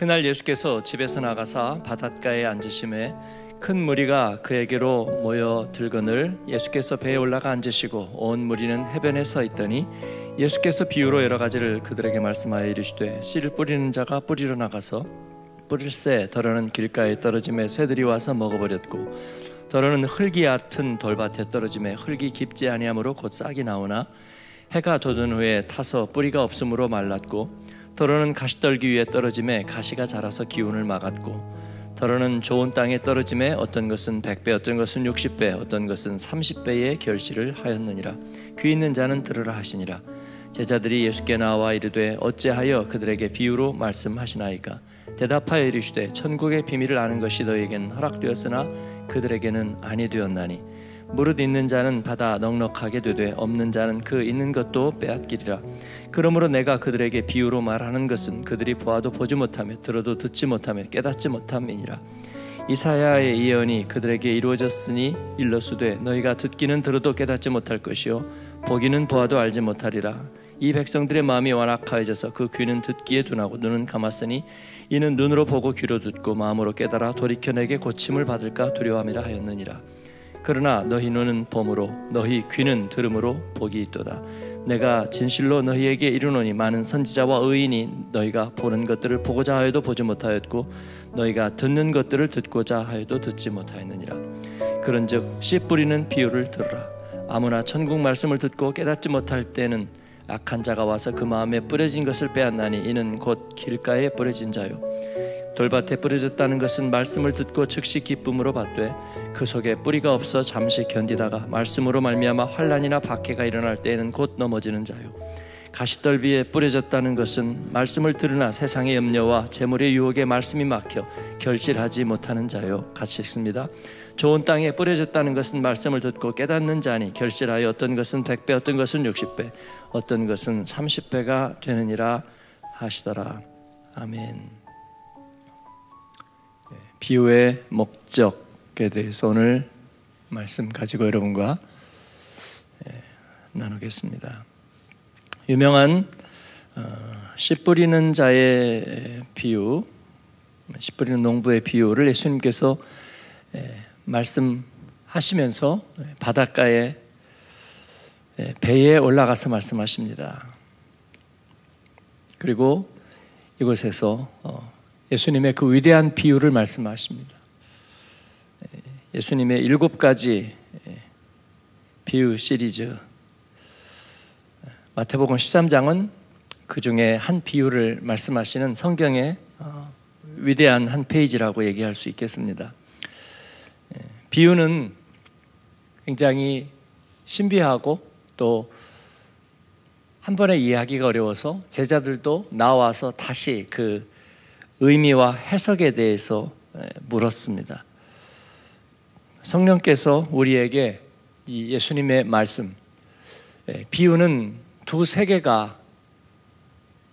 그날 예수께서 집에서 나가사 바닷가에 앉으심에 큰 무리가 그에게로 모여 들거늘 예수께서 배에 올라가 앉으시고 온 무리는 해변에 서 있더니 예수께서 비유로 여러 가지를 그들에게 말씀하여 이르시되 씨를 뿌리는 자가 뿌리러 나가서 뿌릴새 더러는 길가에 떨어짐에 새들이 와서 먹어버렸고 더러는 흙이 얕은 돌밭에 떨어짐에 흙이 깊지 아니하므로 곧 싹이 나오나 해가 돋은 후에 타서 뿌리가 없으므로 말랐고 더러는 가시떨기 위해 떨어짐에 가시가 자라서 기운을 막았고 더러는 좋은 땅에 떨어짐에 어떤 것은 100배 어떤 것은 60배 어떤 것은 30배의 결실을 하였느니라 귀 있는 자는 들으라 하시니라 제자들이 예수께 나와 이르되 어찌하여 그들에게 비유로 말씀하시나이까 대답하여 이르시되 천국의 비밀을 아는 것이 너에겐 허락되었으나 그들에게는 아니 되었나니 무릇 있는 자는 받아 넉넉하게 되되 없는 자는 그 있는 것도 빼앗기리라. 그러므로 내가 그들에게 비유로 말하는 것은 그들이 보아도 보지 못하며 들어도 듣지 못하며 깨닫지 못함이니라. 이사야의 예언이 그들에게 이루어졌으니 일러수되 너희가 듣기는 들어도 깨닫지 못할 것이요 보기는 보아도 알지 못하리라. 이 백성들의 마음이 완악하여져서 그 귀는 듣기에 둔하고 눈은 감았으니 이는 눈으로 보고 귀로 듣고 마음으로 깨달아 돌이켜 내게 고침을 받을까 두려워함이라 하였느니라. 그러나 너희 눈은 봄으로 너희 귀는 들음으로 복이 있도다. 내가 진실로 너희에게 이르노니 많은 선지자와 의인이 너희가 보는 것들을 보고자 하여도 보지 못하였고 너희가 듣는 것들을 듣고자 하여도 듣지 못하였느니라. 그런즉 씨 뿌리는 비유를 들으라. 아무나 천국 말씀을 듣고 깨닫지 못할 때는 악한 자가 와서 그 마음에 뿌려진 것을 빼앗나니 이는 곧 길가에 뿌려진 자요 돌밭에 뿌려졌다는 것은 말씀을 듣고 즉시 기쁨으로 받되 그 속에 뿌리가 없어 잠시 견디다가 말씀으로 말미암아 환란이나 박해가 일어날 때에는 곧 넘어지는 자요. 가시떨비에 뿌려졌다는 것은 말씀을 들으나 세상의 염려와 재물의 유혹에 말씀이 막혀 결실하지 못하는 자요. 같이 읽습니다. 좋은 땅에 뿌려졌다는 것은 말씀을 듣고 깨닫는 자니 결실하여 어떤 것은 100배 어떤 것은 60배 어떤 것은 30배가 되느니라 하시더라. 아멘. 예, 비유의 목적 그에 대해서 오늘 말씀 가지고 여러분과 예, 나누겠습니다. 유명한 어, 씨 뿌리는 자의 비유, 씨 뿌리는 농부의 비유를 예수님께서 예, 말씀하시면서 예, 바닷가에 배에 올라가서 말씀하십니다. 그리고 이곳에서 어, 예수님의 그 위대한 비유를 말씀하십니다. 예수님의 일곱 가지 예, 비유 시리즈 마태복음 13장은 그 중에 한 비유를 말씀하시는 성경의 어, 위대한 한 페이지라고 얘기할 수 있겠습니다. 예, 비유는 굉장히 신비하고 또 한 번에 이해하기가 어려워서 제자들도 나와서 다시 그 의미와 해석에 대해서 예, 물었습니다. 성령께서 우리에게 이 예수님의 말씀 예, 비유는 두 세계가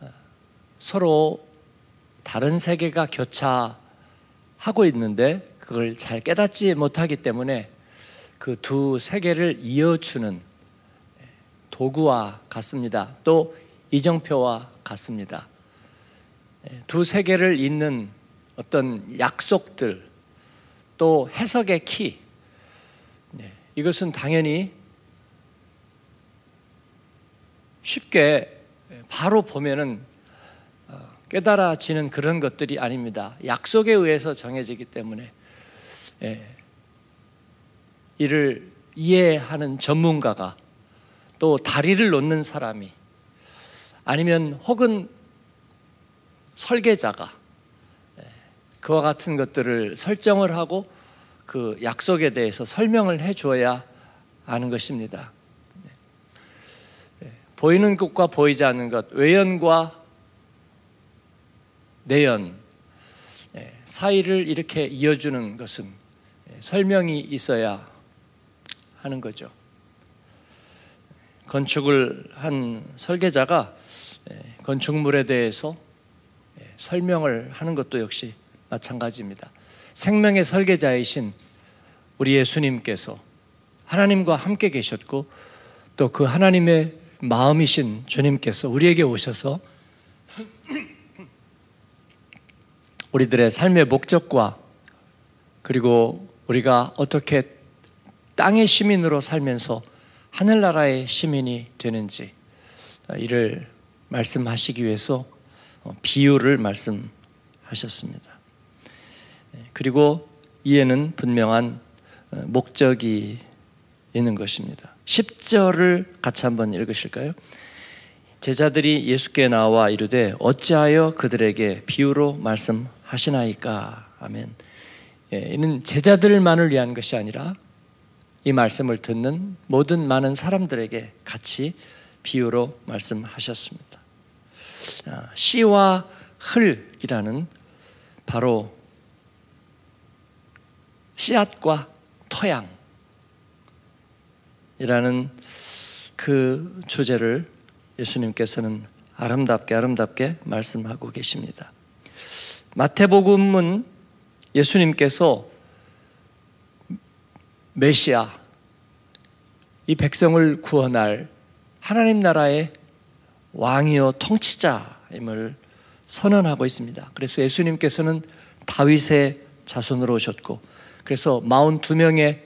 어, 서로 다른 세계가 교차하고 있는데 그걸 잘 깨닫지 못하기 때문에 그 두 세계를 이어주는 예, 도구와 같습니다. 또 이정표와 같습니다. 예, 두 세계를 잇는 어떤 약속들, 또 해석의 키. 네, 이것은 당연히 쉽게 바로 보면은 어, 깨달아지는 그런 것들이 아닙니다. 약속에 의해서 정해지기 때문에 예, 이를 이해하는 전문가가 또 다리를 놓는 사람이 아니면 혹은 설계자가 그와 같은 것들을 설정을 하고 그 약속에 대해서 설명을 해줘야 하는 것입니다. 네. 보이는 것과 보이지 않는 것, 외연과 내연 네. 사이를 이렇게 이어주는 것은 네. 설명이 있어야 하는 거죠. 건축을 한 설계자가 건축물에 대해서 설명을 하는 것도 역시 마찬가지입니다. 생명의 설계자이신 우리 예수님께서 하나님과 함께 계셨고 또 그 하나님의 마음이신 주님께서 우리에게 오셔서 우리들의 삶의 목적과 그리고 우리가 어떻게 땅의 시민으로 살면서 하늘나라의 시민이 되는지 이를 말씀하시기 위해서 비유를 말씀하셨습니다. 그리고 이에는 분명한 어, 목적이 있는 것입니다. 10절을 같이 한번 읽으실까요? 제자들이 예수께 나와 이르되 어찌하여 그들에게 비유로 말씀하시나이까 아멘. 예, 이는 제자들만을 위한 것이 아니라 이 말씀을 듣는 모든 많은 사람들에게 같이 비유로 말씀하셨습니다. 아, 씨와 흘이라는 바로 씨앗과 토양이라는 그 주제를 예수님께서는 아름답게 아름답게 말씀하고 계십니다. 마태복음은 예수님께서 메시아, 이 백성을 구원할 하나님 나라의 왕이요 통치자임을 선언하고 있습니다. 그래서 예수님께서는 다윗의 자손으로 오셨고 그래서 42명의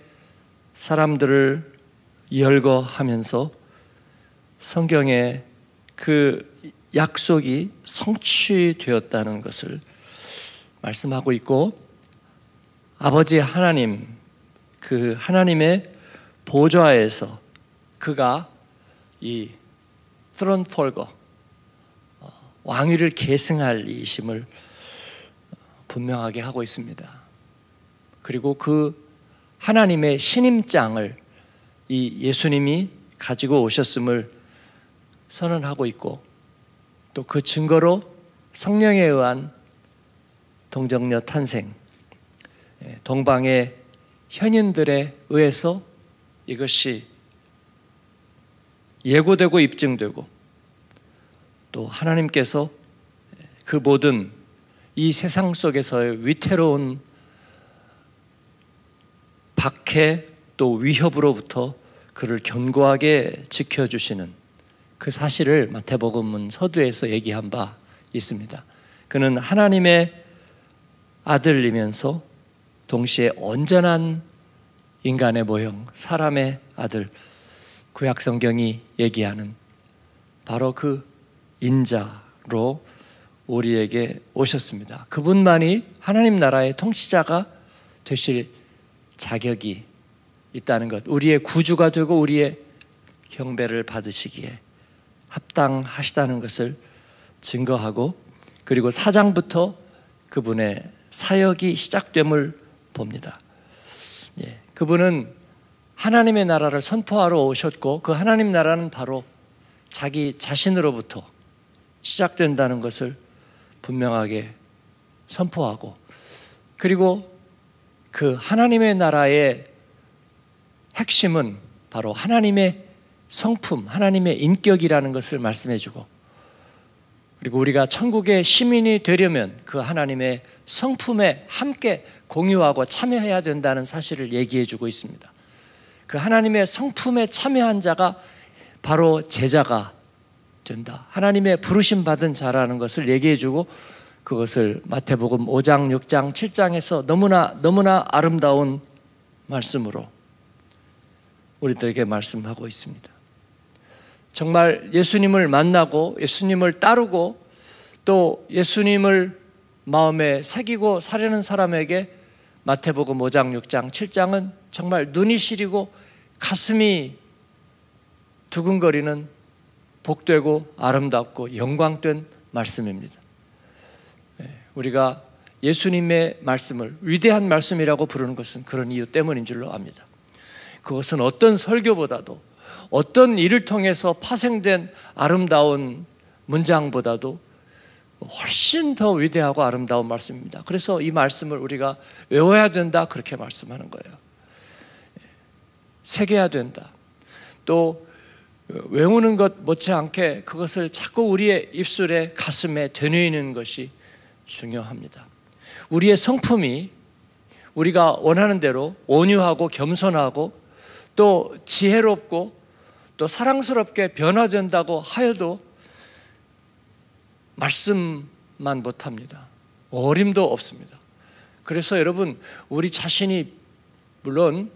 사람들을 열거하면서 성경의 그 약속이 성취되었다는 것을 말씀하고 있고 아버지 하나님 그 하나님의 보좌에서 그가 이 트론폴거 어, 왕위를 계승할 이심을 분명하게 하고 있습니다. 그리고 그 하나님의 신임장을 이 예수님이 가지고 오셨음을 선언하고 있고 또 그 증거로 성령에 의한 동정녀 탄생, 예, 동방의 현인들에 의해서 이것이 예고되고 입증되고 또 하나님께서 그 모든 이 세상 속에서의 위태로운 박해 또 위협으로부터 그를 견고하게 지켜주시는 그 사실을 마태복음 서두에서 얘기한 바 있습니다. 그는 하나님의 아들이면서 동시에 온전한 인간의 모형, 사람의 아들, 구약 성경이 얘기하는 바로 그 인자로 우리에게 오셨습니다. 그분만이 하나님 나라의 통치자가 되실 자격이 있다는 것, 우리의 구주가 되고 우리의 경배를 받으시기에 합당하시다는 것을 증거하고 그리고 사장부터 그분의 사역이 시작됨을 봅니다. 예, 그분은 하나님의 나라를 선포하러 오셨고 그 하나님 나라는 바로 자기 자신으로부터 시작된다는 것을 분명하게 선포하고 그리고 그 하나님의 나라의 핵심은 바로 하나님의 성품, 하나님의 인격이라는 것을 말씀해 주고 그리고 우리가 천국의 시민이 되려면 그 하나님의 성품에 함께 공유하고 참여해야 된다는 사실을 얘기해 주고 있습니다. 그 하나님의 성품에 참여한 자가 바로 제자가 된다. 하나님의 부르심 받은 자라는 것을 얘기해 주고 그것을 마태복음 5장, 6장, 7장에서 너무나 너무나 아름다운 말씀으로 우리들에게 말씀하고 있습니다. 정말 예수님을 만나고 예수님을 따르고 또 예수님을 마음에 새기고 사려는 사람에게 마태복음 5장, 6장, 7장은 정말 눈이 시리고 가슴이 두근거리는 복되고 아름답고 영광된 말씀입니다. 우리가 예수님의 말씀을 위대한 말씀이라고 부르는 것은 그런 이유 때문인 줄로 압니다. 그것은 어떤 설교보다도 어떤 일을 통해서 파생된 아름다운 문장보다도 훨씬 더 위대하고 아름다운 말씀입니다. 그래서 이 말씀을 우리가 외워야 된다 그렇게 말씀하는 거예요. 새겨야 된다. 또 외우는 것 못지않게 그것을 자꾸 우리의 입술에 가슴에 되뇌이는 것이 중요합니다. 우리의 성품이 우리가 원하는 대로 온유하고 겸손하고 또 지혜롭고 또 사랑스럽게 변화된다고 하여도 말씀만 못합니다. 어림도 없습니다. 그래서 여러분, 우리 자신이 물론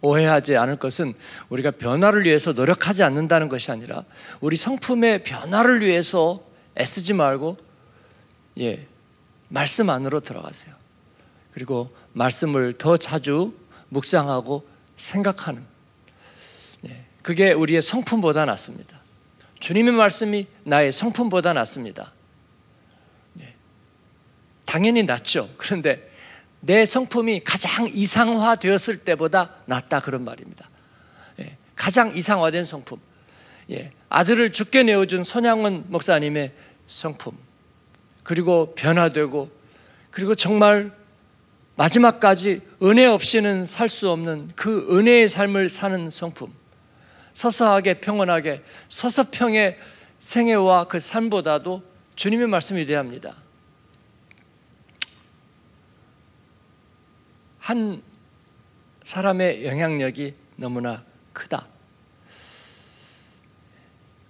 오해하지 않을 것은 우리가 변화를 위해서 노력하지 않는다는 것이 아니라 우리 성품의 변화를 위해서 애쓰지 말고 예 말씀 안으로 들어가세요. 그리고 말씀을 더 자주 묵상하고 생각하는 예, 그게 우리의 성품보다 낫습니다. 주님의 말씀이 나의 성품보다 낫습니다. 예, 당연히 낫죠. 그런데 내 성품이 가장 이상화되었을 때보다 낫다 그런 말입니다. 예, 가장 이상화된 성품. 예, 아들을 죽게 내어준 손양원 목사님의 성품 그리고 변화되고 그리고 정말 마지막까지 은혜 없이는 살 수 없는 그 은혜의 삶을 사는 성품 서서하게 평온하게 서서평의 생애와 그 삶보다도 주님의 말씀이 되어야 합니다 한 사람의 영향력이 너무나 크다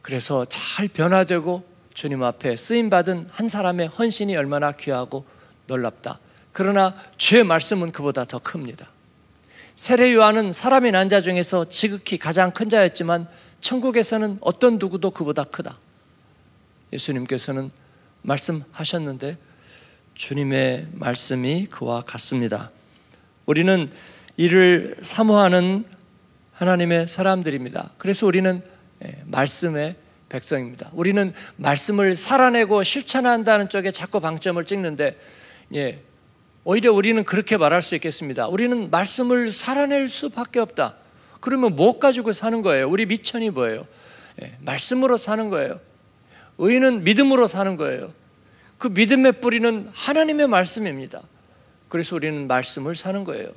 그래서 잘 변화되고 주님 앞에 쓰임 받은 한 사람의 헌신이 얼마나 귀하고 놀랍다. 그러나 주의 말씀은 그보다 더 큽니다. 세례 요한은 사람이 난 자 중에서 지극히 가장 큰 자였지만 천국에서는 어떤 누구도 그보다 크다. 예수님께서는 말씀하셨는데 주님의 말씀이 그와 같습니다. 우리는 이를 사모하는 하나님의 사람들입니다. 그래서 우리는 예, 말씀의 백성입니다. 우리는 말씀을 살아내고 실천한다는 쪽에 자꾸 방점을 찍는데 예, 오히려 우리는 그렇게 말할 수 있겠습니다. 우리는 말씀을 살아낼 수밖에 없다. 그러면 뭐 가지고 사는 거예요? 우리 미천이 뭐예요? 예, 말씀으로 사는 거예요. 의인은 믿음으로 사는 거예요. 그 믿음의 뿌리는 하나님의 말씀입니다. 그래서 우리는 말씀을 사는 거예요.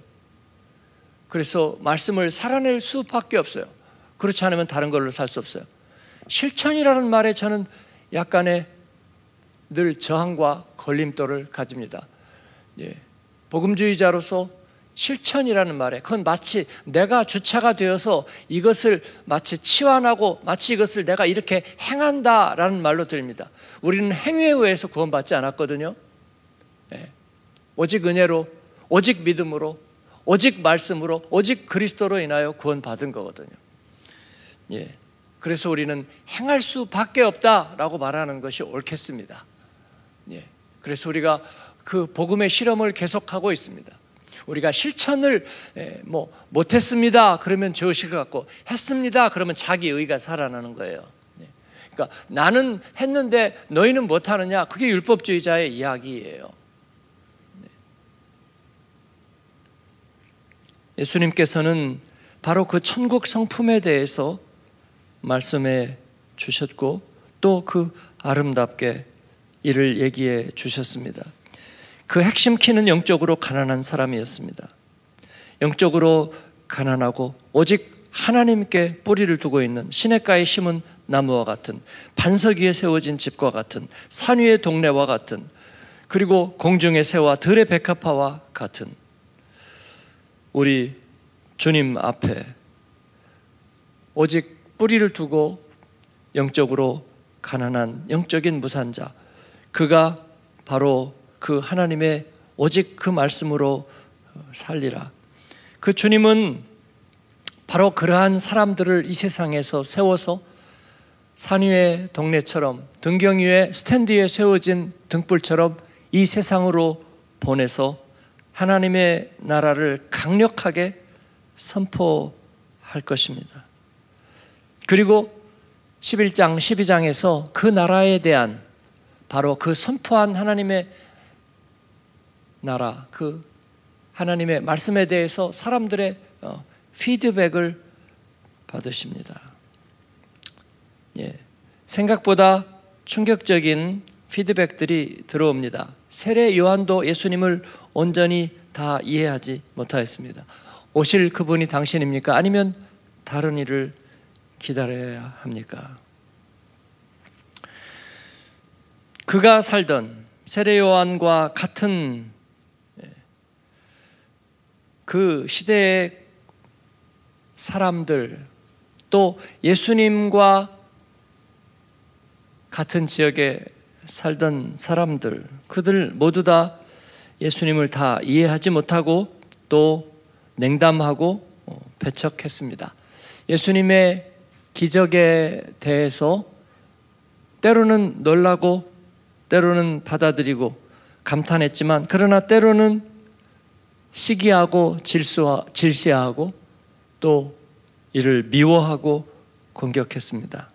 그래서 말씀을 살아낼 수밖에 없어요. 그렇지 않으면 다른 걸로 살 수 없어요. 실천이라는 말에 저는 약간의 늘 저항과 걸림돌을 가집니다. 예. 복음주의자로서 실천이라는 말에 그건 마치 내가 주체가 되어서 이것을 마치 치환하고 마치 이것을 내가 이렇게 행한다라는 말로 들립니다. 우리는 행위에 의해서 구원받지 않았거든요. 예. 오직 은혜로, 오직 믿음으로, 오직 말씀으로, 오직 그리스도로 인하여 구원받은 거거든요. 예. 그래서 우리는 행할 수밖에 없다라고 말하는 것이 옳겠습니다. 예. 그래서 우리가 그 복음의 실험을 계속하고 있습니다. 우리가 실천을 예, 뭐 못했습니다. 그러면 저의식을 갖고 했습니다. 그러면 자기 의가 살아나는 거예요. 예. 그러니까 나는 했는데 너희는 못하느냐? 그게 율법주의자의 이야기예요. 예. 예수님께서는 바로 그 천국 성품에 대해서 말씀해 주셨고 또 그 아름답게 이를 얘기해 주셨습니다. 그 핵심 키는 영적으로 가난한 사람이었습니다. 영적으로 가난하고 오직 하나님께 뿌리를 두고 있는 시냇가에 심은 나무와 같은 반석 위에 세워진 집과 같은 산 위의 동네와 같은 그리고 공중의 새와 들의 백합화와 같은 우리 주님 앞에 오직 뿌리를 두고 영적으로 가난한 영적인 무산자 그가 바로 그 하나님의 오직 그 말씀으로 어, 살리라. 그 주님은 바로 그러한 사람들을 이 세상에서 세워서 산 위의 동네처럼 등경 위에 스탠드에 세워진 등불처럼 이 세상으로 보내서 하나님의 나라를 강력하게 선포할 것입니다. 그리고 11장, 12장에서 그 나라에 대한 바로 그 선포한 하나님의 나라, 그 하나님의 말씀에 대해서 사람들의 어, 피드백을 받으십니다. 예, 생각보다 충격적인 피드백들이 들어옵니다. 세례 요한도 예수님을 온전히 다 이해하지 못하였습니다. 오실 그분이 당신입니까? 아니면 다른 일을 기다려야 합니까? 그가 살던 세례요한과 같은 예, 그 시대의 사람들 또 예수님과 같은 지역에 살던 사람들 그들 모두 다 예수님을 다 이해하지 못하고 또 냉담하고 어, 배척했습니다. 예수님의 기적에 대해서 때로는 놀라고 때로는 받아들이고 감탄했지만 그러나 때로는 시기하고 질수하, 질시하고 또 이를 미워하고 공격했습니다.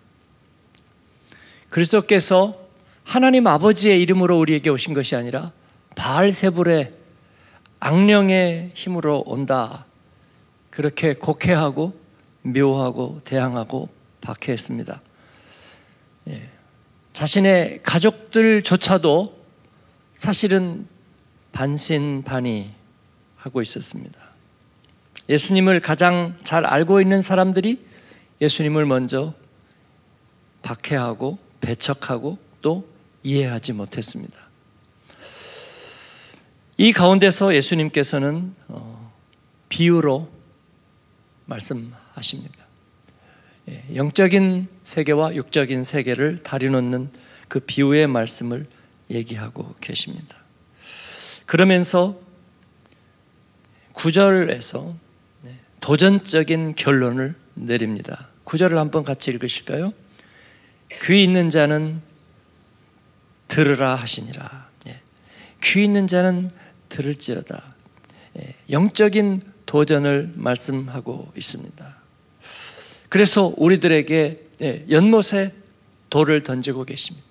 그리스도께서 하나님 아버지의 이름으로 우리에게 오신 것이 아니라 바알세불의 악령의 힘으로 온다. 그렇게 곡해하고 묘하고 대항하고 박해했습니다. 예. 자신의 가족들조차도 사실은 반신반의 하고 있었습니다. 예수님을 가장 잘 알고 있는 사람들이 예수님을 먼저 박해하고 배척하고 또 이해하지 못했습니다. 이 가운데서 예수님께서는 어, 비유로 말씀 아십니까? 예, 영적인 세계와 육적인 세계를 다리놓는 그 비유의 말씀을 얘기하고 계십니다. 그러면서 9절에서 도전적인 결론을 내립니다. 9절을 한번 같이 읽으실까요? 귀 있는 자는 들으라 하시니라. 예, 귀 있는 자는 들을지어다. 예, 영적인 도전을 말씀하고 있습니다. 그래서 우리들에게 예, 연못에 돌을 던지고 계십니다.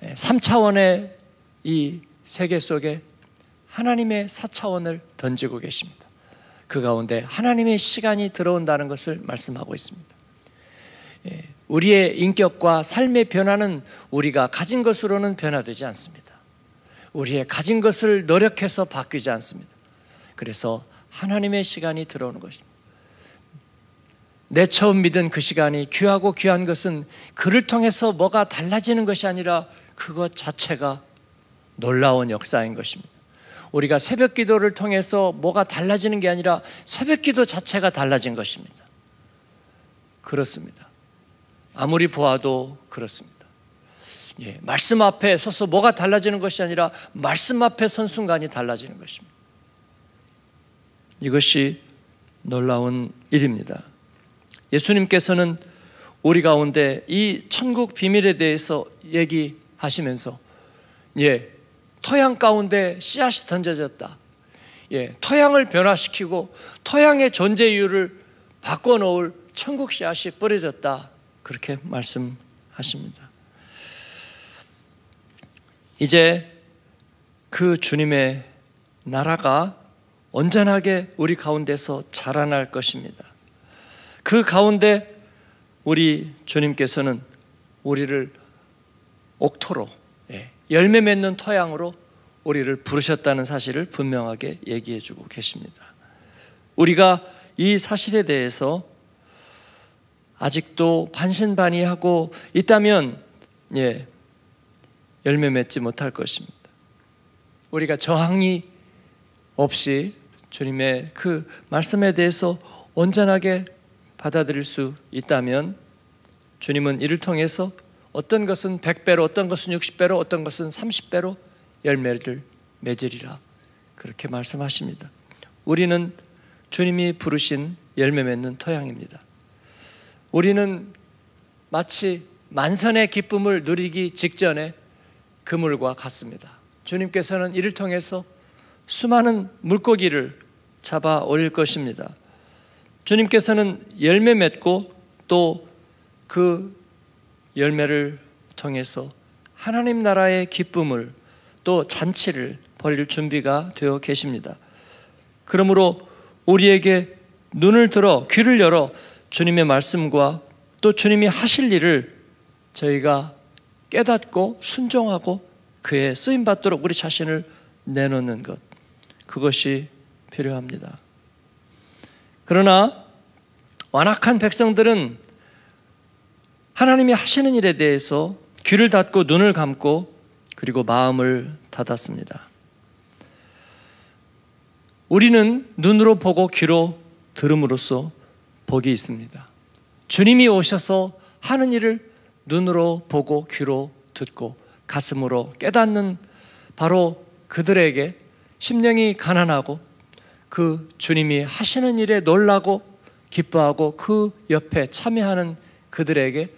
3차원의 예, 이 세계 속에 하나님의 4차원을 던지고 계십니다. 그 가운데 하나님의 시간이 들어온다는 것을 말씀하고 있습니다. 예, 우리의 인격과 삶의 변화는 우리가 가진 것으로는 변화되지 않습니다. 우리의 가진 것을 노력해서 바뀌지 않습니다. 그래서 하나님의 시간이 들어오는 것입니다. 내 처음 믿은 그 시간이 귀하고 귀한 것은 그를 통해서 뭐가 달라지는 것이 아니라 그것 자체가 놀라운 역사인 것입니다. 우리가 새벽 기도를 통해서 뭐가 달라지는 게 아니라 새벽 기도 자체가 달라진 것입니다. 그렇습니다. 아무리 보아도 그렇습니다. 예, 말씀 앞에 서서 뭐가 달라지는 것이 아니라 말씀 앞에 선 순간이 달라지는 것입니다. 이것이 놀라운 일입니다. 예수님께서는 우리 가운데 이 천국 비밀에 대해서 얘기하시면서 예, 토양 가운데 씨앗이 던져졌다. 예, 토양을 변화시키고 토양의 존재 이유를 바꿔 놓을 천국 씨앗이 뿌려졌다. 그렇게 말씀하십니다. 이제 그 주님의 나라가 온전하게 우리 가운데서 자라날 것입니다. 그 가운데 우리 주님께서는 우리를 옥토로 예, 열매 맺는 토양으로 우리를 부르셨다는 사실을 분명하게 얘기해 주고 계십니다. 우리가 이 사실에 대해서 아직도 반신반의하고 있다면 예, 열매 맺지 못할 것입니다. 우리가 저항이 없이 주님의 그 말씀에 대해서 온전하게 받아들일 수 있다면 주님은 이를 통해서 어떤 것은 100배로 어떤 것은 60배로 어떤 것은 30배로 열매를 맺으리라 그렇게 말씀하십니다. 우리는 주님이 부르신 열매 맺는 토양입니다. 우리는 마치 만선의 기쁨을 누리기 직전에 그물과 같습니다. 주님께서는 이를 통해서 수많은 물고기를 잡아 올릴 것입니다. 주님께서는 열매 맺고 또 그 열매를 통해서 하나님 나라의 기쁨을 또 잔치를 벌일 준비가 되어 계십니다. 그러므로 우리에게 눈을 들어 귀를 열어 주님의 말씀과 또 주님이 하실 일을 저희가 깨닫고 순종하고 그에 쓰임 받도록 우리 자신을 내놓는 것 그것이 필요합니다. 그러나 완악한 백성들은 하나님이 하시는 일에 대해서 귀를 닫고 눈을 감고 그리고 마음을 닫았습니다. 우리는 눈으로 보고 귀로 들음으로써 복이 있습니다. 주님이 오셔서 하는 일을 눈으로 보고 귀로 듣고 가슴으로 깨닫는 바로 그들에게 심령이 가난하고 그 주님이 하시는 일에 놀라고 기뻐하고 그 옆에 참여하는 그들에게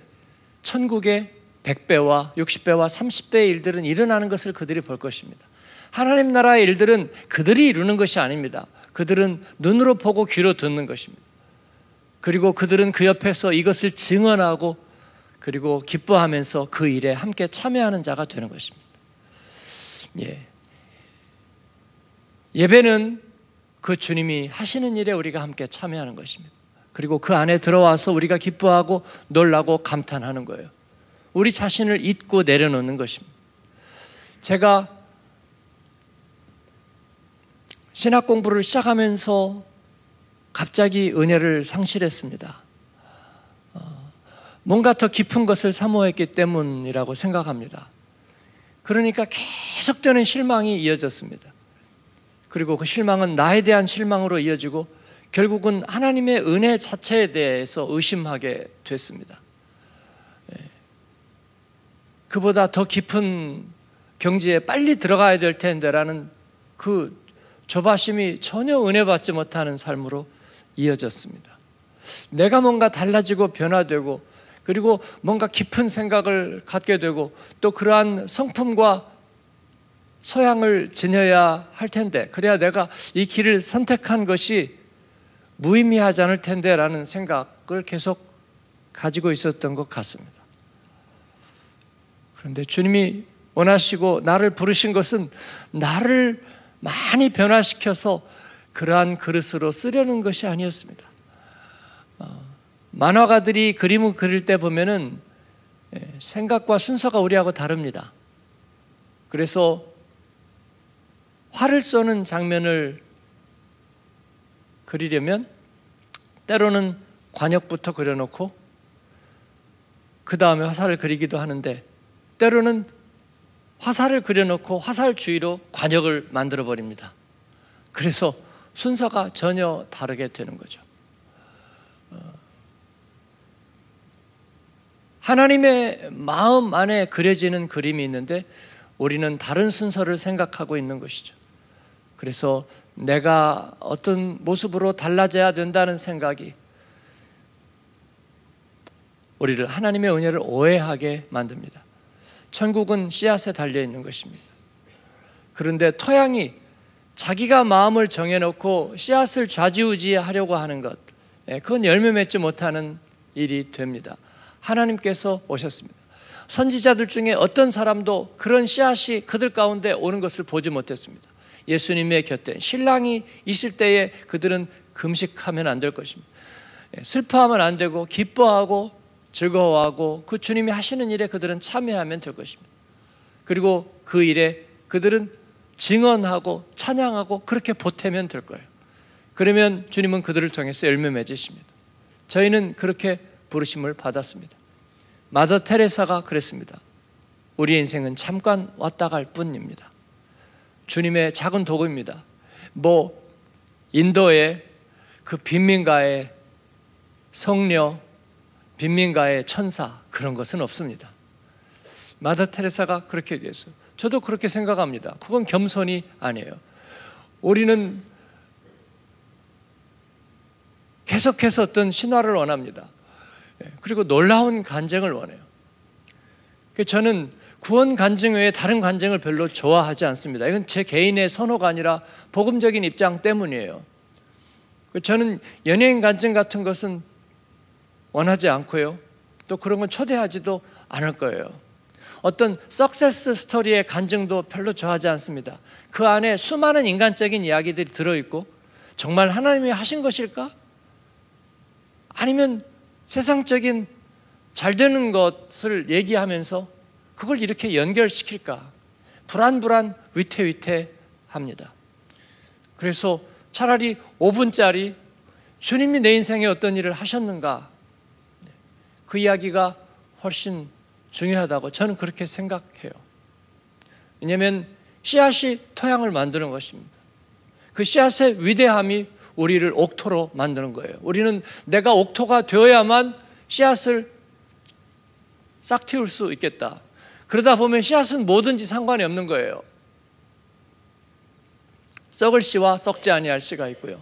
천국의 100배와 60배와 30배의 일들은 일어나는 것을 그들이 볼 것입니다. 하나님 나라의 일들은 그들이 이루는 것이 아닙니다. 그들은 눈으로 보고 귀로 듣는 것입니다. 그리고 그들은 그 옆에서 이것을 증언하고 그리고 기뻐하면서 그 일에 함께 참여하는 자가 되는 것입니다. 예. 예배는 그 주님이 하시는 일에 우리가 함께 참여하는 것입니다. 그리고 그 안에 들어와서 우리가 기뻐하고 놀라고 감탄하는 거예요. 우리 자신을 잊고 내려놓는 것입니다. 제가 신학 공부를 시작하면서 갑자기 은혜를 상실했습니다. 어, 뭔가 더 깊은 것을 사모했기 때문이라고 생각합니다. 그러니까 계속되는 실망이 이어졌습니다. 그리고 그 실망은 나에 대한 실망으로 이어지고 결국은 하나님의 은혜 자체에 대해서 의심하게 됐습니다. 예. 그보다 더 깊은 경지에 빨리 들어가야 될 텐데라는 그 조바심이 전혀 은혜받지 못하는 삶으로 이어졌습니다. 내가 뭔가 달라지고 변화되고 그리고 뭔가 깊은 생각을 갖게 되고 또 그러한 성품과 소양을 지녀야 할 텐데, 그래야 내가 이 길을 선택한 것이 무의미하지 않을 텐데라는 생각을 계속 가지고 있었던 것 같습니다. 그런데 주님이 원하시고 나를 부르신 것은 나를 많이 변화시켜서 그러한 그릇으로 쓰려는 것이 아니었습니다. 어, 만화가들이 그림을 그릴 때 보면은 예, 생각과 순서가 우리하고 다릅니다. 그래서 활을 쏘는 장면을 그리려면 때로는 관역부터 그려놓고 그 다음에 화살을 그리기도 하는데 때로는 화살을 그려놓고 화살 주위로 관역을 만들어 버립니다. 그래서 순서가 전혀 다르게 되는 거죠. 어, 하나님의 마음 안에 그려지는 그림이 있는데 우리는 다른 순서를 생각하고 있는 것이죠. 그래서 내가 어떤 모습으로 달라져야 된다는 생각이 우리를 하나님의 은혜를 오해하게 만듭니다. 천국은 씨앗에 달려 있는 것입니다. 그런데 토양이 자기가 마음을 정해놓고 씨앗을 좌지우지하려고 하는 것, 예, 그건 열매 맺지 못하는 일이 됩니다. 하나님께서 오셨습니다. 선지자들 중에 어떤 사람도 그런 씨앗이 그들 가운데 오는 것을 보지 못했습니다. 예수님의 곁에 신랑이 있을 때에 그들은 금식하면 안 될 것입니다. 예, 슬퍼하면 안 되고 기뻐하고 즐거워하고 그 주님이 하시는 일에 그들은 참여하면 될 것입니다. 그리고 그 일에 그들은 증언하고 찬양하고 그렇게 보태면 될 거예요. 그러면 주님은 그들을 통해서 열매 맺으십니다. 저희는 그렇게 부르심을 받았습니다. 마더 테레사가 그랬습니다. 우리 인생은 잠깐 왔다 갈 뿐입니다. 주님의 작은 도구입니다. 뭐 인도의 그 빈민가의 성녀, 빈민가의 천사 그런 것은 없습니다. 마더 테레사가 그렇게 얘기했어요. 저도 그렇게 생각합니다. 그건 겸손이 아니에요. 우리는 계속해서 어떤 신화를 원합니다. 예, 그리고 놀라운 간증을 원해요. 그 저는 구원 간증 외에 다른 간증을 별로 좋아하지 않습니다. 이건 제 개인의 선호가 아니라 복음적인 입장 때문이에요. 그 저는 연예인 간증 같은 것은 원하지 않고요. 또 그런 건 초대하지도 않을 거예요. 어떤 석세스 스토리의 간증도 별로 좋아하지 않습니다. 그 안에 수많은 인간적인 이야기들이 들어있고 정말 하나님이 하신 것일까? 아니면 세상적인 잘 되는 것을 얘기하면서 그걸 이렇게 연결시킬까? 불안불안 위태위태합니다. 그래서 차라리 5분짜리 주님이 내 인생에 어떤 일을 하셨는가? 그 이야기가 훨씬 중요하다고 저는 그렇게 생각해요. 왜냐하면 씨앗이 토양을 만드는 것입니다. 그 씨앗의 위대함이 우리를 옥토로 만드는 거예요. 우리는 내가 옥토가 되어야만 씨앗을 싹 틔울 수 있겠다. 그러다 보면 씨앗은 뭐든지 상관이 없는 거예요. 썩을 씨와 썩지 아니할 씨가 있고요.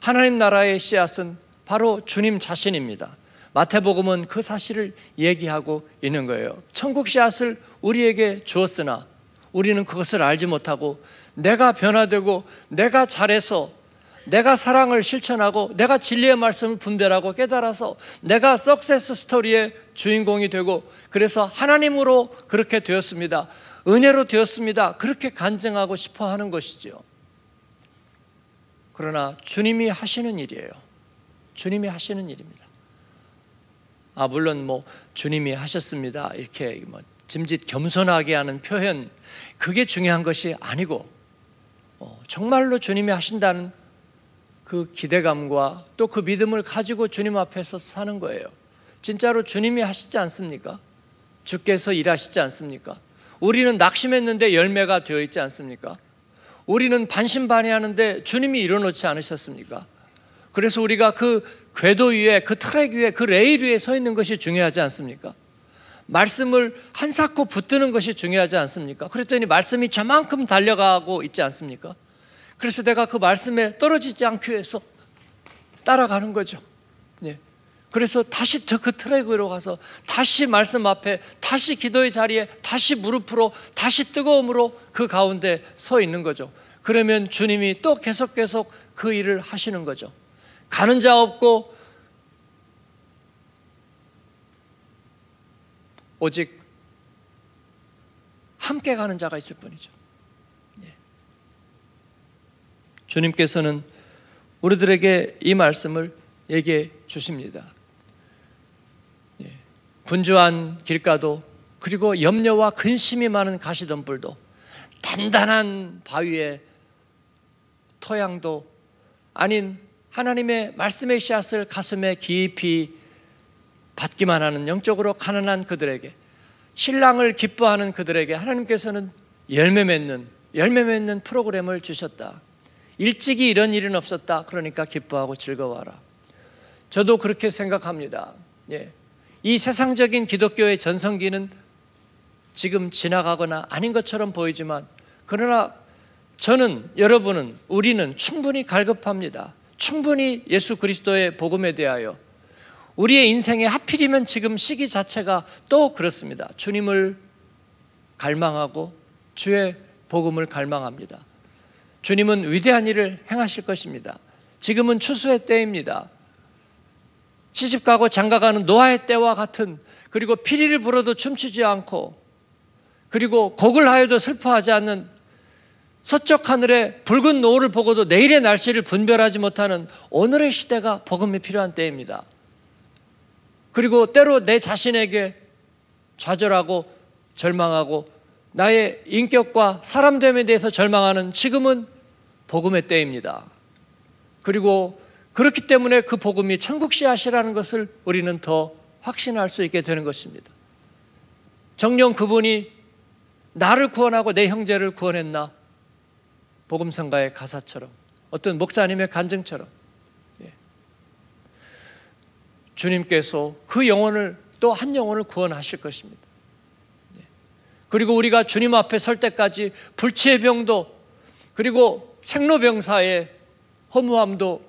하나님 나라의 씨앗은 바로 주님 자신입니다. 마태복음은 그 사실을 얘기하고 있는 거예요. 천국 씨앗을 우리에게 주었으나 우리는 그것을 알지 못하고 내가 변화되고 내가 잘해서 내가 사랑을 실천하고 내가 진리의 말씀을 분별하고 깨달아서 내가 석세스 스토리의 주인공이 되고 그래서 하나님으로 그렇게 되었습니다. 은혜로 되었습니다. 그렇게 간증하고 싶어 하는 것이지요. 그러나 주님이 하시는 일이에요. 주님이 하시는 일입니다. 아, 물론 뭐 주님이 하셨습니다. 이렇게 뭐 짐짓 겸손하게 하는 표현, 그게 중요한 것이 아니고, 어, 정말로 주님이 하신다는 그 기대감과 또 그 믿음을 가지고 주님 앞에서 사는 거예요. 진짜로 주님이 하시지 않습니까? 주께서 일하시지 않습니까? 우리는 낙심했는데 열매가 되어 있지 않습니까? 우리는 반신반의하는데 주님이 일어놓지 않으셨습니까? 그래서 우리가 그 궤도 위에, 그 트랙 위에, 그 레일 위에 서 있는 것이 중요하지 않습니까? 말씀을 한사코 붙드는 것이 중요하지 않습니까? 그랬더니 말씀이 저만큼 달려가고 있지 않습니까? 그래서 내가 그 말씀에 떨어지지 않기 위해서 따라가는 거죠. 예. 그래서 다시 그 트랙으로 가서 다시 말씀 앞에 다시 기도의 자리에 다시 무릎으로 다시 뜨거움으로 그 가운데 서 있는 거죠. 그러면 주님이 또 계속 계속 그 일을 하시는 거죠. 가는 자 없고 오직 함께 가는 자가 있을 뿐이죠. 주님께서는 우리들에게 이 말씀을 얘기해 주십니다. 예, 분주한 길가도 그리고 염려와 근심이 많은 가시덤불도 단단한 바위의 토양도 아닌 하나님의 말씀의 씨앗을 가슴에 깊이 받기만 하는 영적으로 가난한 그들에게 신랑을 기뻐하는 그들에게 하나님께서는 열매 맺는 열매 맺는 프로그램을 주셨다. 일찍이 이런 일은 없었다. 그러니까 기뻐하고 즐거워하라. 저도 그렇게 생각합니다. 예. 이 세상적인 기독교의 전성기는 지금 지나가거나 아닌 것처럼 보이지만 그러나 저는 여러분은 우리는 충분히 갈급합니다. 충분히 예수 그리스도의 복음에 대하여 우리의 인생에 하필이면 지금 시기 자체가 또 그렇습니다. 주님을 갈망하고 주의 복음을 갈망합니다. 주님은 위대한 일을 행하실 것입니다. 지금은 추수의 때입니다. 시집가고 장가가는 노아의 때와 같은 그리고 피리를 불어도 춤추지 않고 그리고 곡을 하여도 슬퍼하지 않는 서쪽 하늘의 붉은 노을을 보고도 내일의 날씨를 분별하지 못하는 오늘의 시대가 복음이 필요한 때입니다. 그리고 때로 내 자신에게 좌절하고 절망하고 나의 인격과 사람됨에 대해서 절망하는 지금은 복음의 때입니다. 그리고 그렇기 때문에 그 복음이 천국 씨앗이라는 것을 우리는 더 확신할 수 있게 되는 것입니다. 정령 그분이 나를 구원하고 내 형제를 구원했나? 복음성가의 가사처럼 어떤 목사님의 간증처럼 예. 주님께서 그 영혼을 또 한 영혼을 구원하실 것입니다. 그리고 우리가 주님 앞에 설 때까지 불치의 병도 그리고 생로병사의 허무함도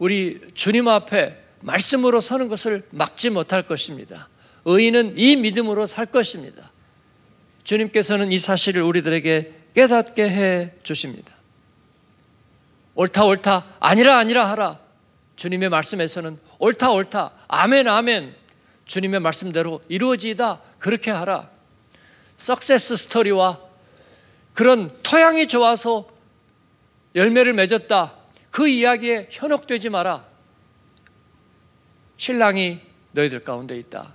우리 주님 앞에 말씀으로 서는 것을 막지 못할 것입니다. 의인은 이 믿음으로 살 것입니다. 주님께서는 이 사실을 우리들에게 깨닫게 해 주십니다. 옳다 옳다 아니라 아니라 하라. 주님의 말씀에서는 옳다 옳다 아멘 아멘 주님의 말씀대로 이루어지이다 그렇게 하라. 석세스 스토리와 그런 토양이 좋아서 열매를 맺었다. 그 이야기에 현혹되지 마라. 신랑이 너희들 가운데 있다.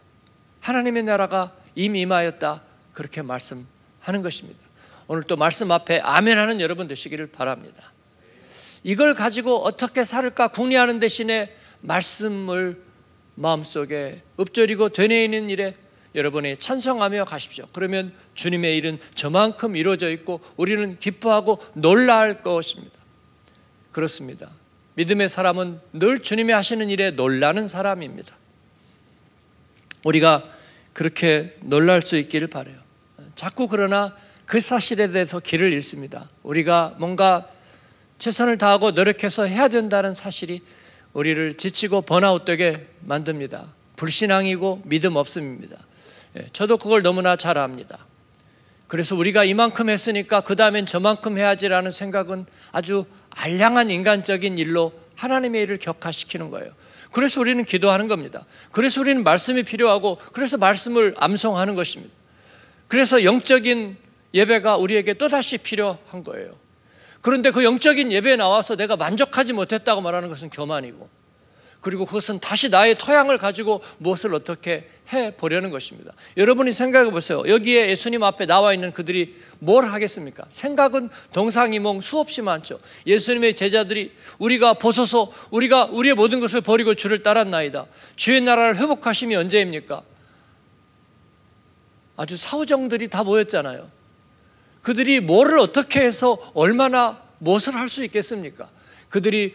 하나님의 나라가 이미 임하였다. 그렇게 말씀하는 것입니다. 오늘 또 말씀 앞에 아멘 하는 여러분 되시기를 바랍니다. 이걸 가지고 어떻게 살까 궁리하는 대신에 말씀을 마음속에 읊조리고 되뇌이는 일에 여러분이 찬성하며 가십시오. 그러면 주님의 일은 저만큼 이루어져 있고 우리는 기뻐하고 놀라 것입니다. 그렇습니다. 믿음의 사람은 늘 주님이 하시는 일에 놀라는 사람입니다. 우리가 그렇게 놀랄 수 있기를 바래요. 자꾸 그러나 그 사실에 대해서 길을 잃습니다. 우리가 뭔가 최선을 다하고 노력해서 해야 된다는 사실이 우리를 지치고 번아웃되게 만듭니다. 불신앙이고 믿음 없음입니다. 예, 저도 그걸 너무나 잘 압니다. 그래서 우리가 이만큼 했으니까 그 다음엔 저만큼 해야지라는 생각은 아주 알량한 인간적인 일로 하나님의 일을 격화시키는 거예요. 그래서 우리는 기도하는 겁니다. 그래서 우리는 말씀이 필요하고 그래서 말씀을 암송하는 것입니다. 그래서 영적인 예배가 우리에게 또다시 필요한 거예요. 그런데 그 영적인 예배에 나와서 내가 만족하지 못했다고 말하는 것은 교만이고 그리고 그것은 다시 나의 토양을 가지고 무엇을 어떻게 해 보려는 것입니다. 여러분이 생각해 보세요. 여기에 예수님 앞에 나와 있는 그들이 뭘 하겠습니까? 생각은 동상이몽 수없이 많죠. 예수님의 제자들이 우리가 보소서 우리가 우리의 모든 것을 버리고 주를 따랐나이다. 주의 나라를 회복하심이 언제입니까? 아주 사우정들이 다 모였잖아요. 그들이 뭐를 어떻게 해서 얼마나 무엇을 할 수 있겠습니까? 그들이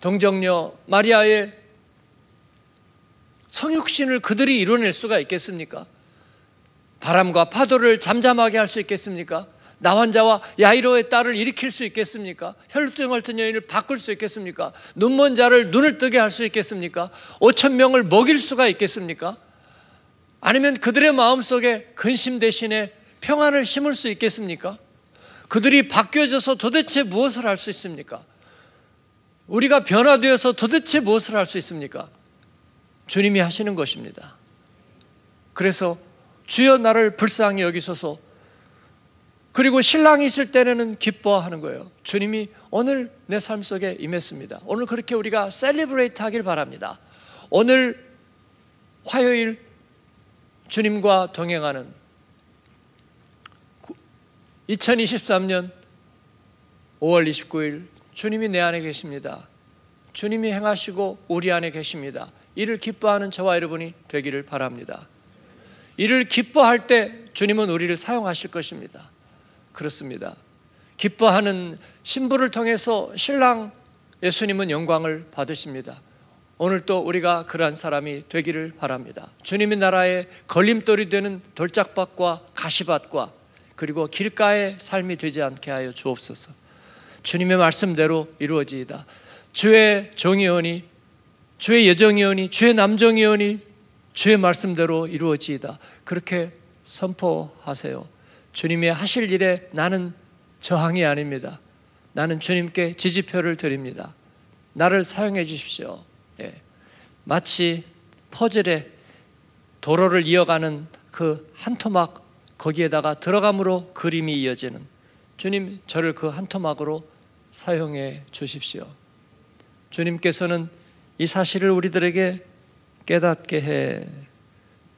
동정녀 마리아의 성육신을 그들이 이뤄낼 수가 있겠습니까? 바람과 파도를 잠잠하게 할 수 있겠습니까? 나 환자와 야이로의 딸을 일으킬 수 있겠습니까? 혈루증 헐튼 여인을 바꿀 수 있겠습니까? 눈먼 자를 눈을 뜨게 할 수 있겠습니까? 5천 명을 먹일 수가 있겠습니까? 아니면 그들의 마음속에 근심 대신에 평안을 심을 수 있겠습니까? 그들이 바뀌어져서 도대체 무엇을 할 수 있습니까? 우리가 변화되어서 도대체 무엇을 할 수 있습니까? 주님이 하시는 것입니다. 그래서 주여 나를 불쌍히 여기소서 그리고 신랑이 있을 때는 기뻐하는 거예요. 주님이 오늘 내 삶 속에 임했습니다. 오늘 그렇게 우리가 셀리브레이트 하길 바랍니다. 오늘 화요일 주님과 동행하는 2023년 5월 29일 주님이 내 안에 계십니다. 주님이 행하시고 우리 안에 계십니다. 이를 기뻐하는 저와 여러분이 되기를 바랍니다. 이를 기뻐할 때 주님은 우리를 사용하실 것입니다. 그렇습니다. 기뻐하는 신부를 통해서 신랑 예수님은 영광을 받으십니다. 오늘 또 우리가 그러한 사람이 되기를 바랍니다. 주님의 나라에 걸림돌이 되는 돌짝밭과 가시밭과 그리고 길가의 삶이 되지 않게 하여 주옵소서. 주님의 말씀대로 이루어지이다. 주의 정의원이 주의 예정이오니 주의 남정이오니 주의 말씀대로 이루어지이다. 그렇게 선포하세요. 주님의 하실 일에 나는 저항이 아닙니다. 나는 주님께 지지표를 드립니다. 나를 사용해 주십시오. 예. 마치 퍼즐에 도로를 이어가는 그 한 토막 거기에다가 들어감으로 그림이 이어지는 주님 저를 그 한 토막으로 사용해 주십시오. 주님께서는 이 사실을 우리들에게 깨닫게 해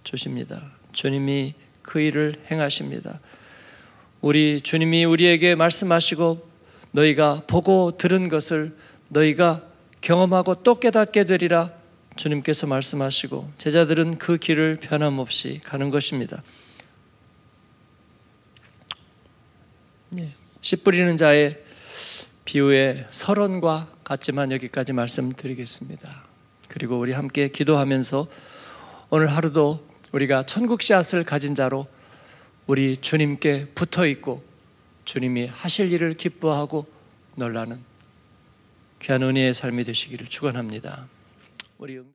주십니다. 주님이 그 일을 행하십니다. 우리 주님이 우리에게 말씀하시고 너희가 보고 들은 것을 너희가 경험하고 또 깨닫게 되리라 주님께서 말씀하시고 제자들은 그 길을 변함없이 가는 것입니다. 예, 씨 뿌리는 자의 비유의 서론과 같지만 여기까지 말씀드리겠습니다. 그리고 우리 함께 기도하면서 오늘 하루도 우리가 천국 씨앗을 가진 자로 우리 주님께 붙어 있고 주님이 하실 일을 기뻐하고 놀라는 귀한 은혜의 삶이 되시기를 축원합니다. 우리 음-